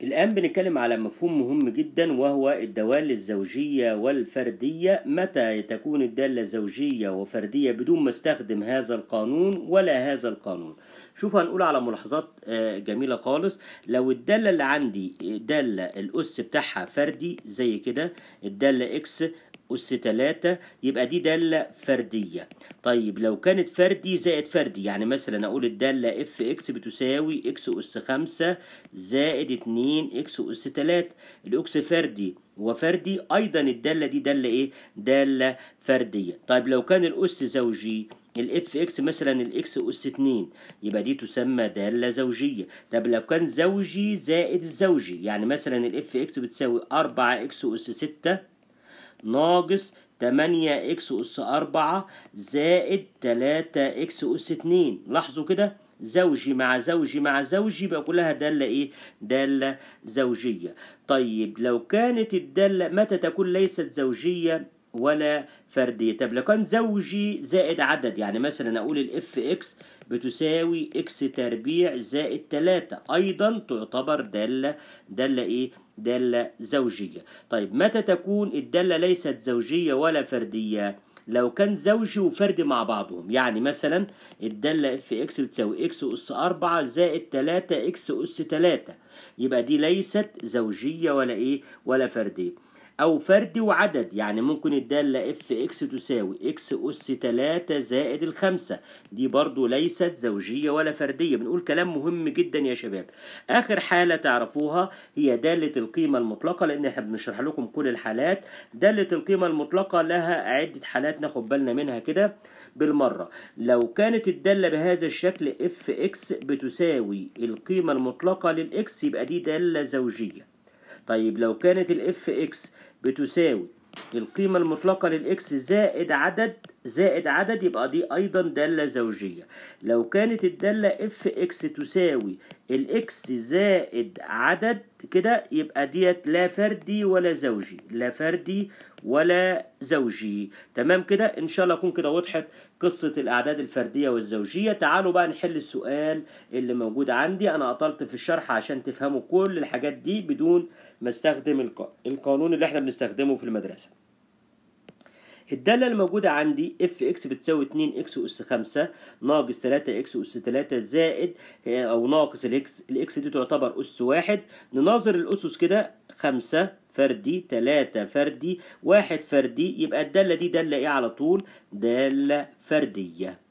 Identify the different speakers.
Speaker 1: الآن بنتكلم على مفهوم مهم جدا وهو الدوال الزوجية والفردية متى تكون الدالة زوجية وفردية بدون ما استخدم هذا القانون ولا هذا القانون شوف هنقول على ملاحظات آه، جميلة خالص لو الدالة اللي عندي دالة الأس بتاعها فردي زي كده الدالة إكس أس 3 يبقى دي دالة فردية طيب لو كانت فردي زائد فردي يعني مثلا أقول الدالة اف اكس بتساوي اكس أس 5 زائد 2 اكس أس 3 الأكس فردي وفردي أيضا الدالة دي دالة إيه؟ دالة فردية طيب لو كان الأس زوجي الاف اكس مثلا الاكس اس 2 يبقى دي تسمى داله زوجيه طب لو كان زوجي زائد الزوجي يعني مثلا الاف اكس بتساوي 4 اكس اس 6 ناقص 8 اكس اس 4 زائد 3 اكس اس 2 لاحظوا كده زوجي مع زوجي مع زوجي يبقى كلها دالة ايه دالة زوجية طيب لو كانت الدالة متى تكون ليست زوجية ولا فردية طب لو كان زوجي زائد عدد يعني مثلا أقول الاف اكس بتساوي اكس تربيع زائد تلاتة أيضا تعتبر دالة دالة إيه؟ دالة زوجية طيب متى تكون الدالة ليست زوجية ولا فردية؟ لو كان زوجي وفردي مع بعضهم يعني مثلا الدالة اف اكس بتساوي اكس اس أربعة زائد تلاتة اكس اس تلاتة يبقى دي ليست زوجية ولا ايه ولا فردية أو فردي وعدد يعني ممكن الدالة اف اكس تساوي اكس أس 3 زائد الخمسة دي برضو ليست زوجية ولا فردية بنقول كلام مهم جدا يا شباب آخر حالة تعرفوها هي دالة القيمة المطلقة لأن احنا بنشرح لكم كل الحالات دالة القيمة المطلقة لها عدة حالات ناخد بالنا منها كده بالمرة لو كانت الدالة بهذا الشكل اف اكس بتساوي القيمة المطلقة للإكس يبقى دي دالة زوجية طيب لو كانت الاف اكس بتساوي القيمة المطلقة للإكس زائد عدد زائد عدد يبقى دي أيضا دالة زوجية لو كانت الدالة اف اكس تساوي الاكس زائد عدد كده يبقى ديت لا فردي ولا زوجي لا فردي ولا زوجي تمام كده ان شاء الله اكون كده وضحت قصه الاعداد الفرديه والزوجيه تعالوا بقى نحل السؤال اللي موجود عندي انا اطلت في الشرح عشان تفهموا كل الحاجات دي بدون ما استخدم القانون اللي احنا بنستخدمه في المدرسه الدالة الموجودة عندي اف اكس بتساوي 2 اكس اس 5 ناقص 3 اكس اس 3 زائد آه، او ناقص الاكس الاكس دي تعتبر اس واحد نناظر الاسس كده 5 فردي 3 فردي 1 فردي يبقى الدالة دي دالة ايه على طول دالة فردية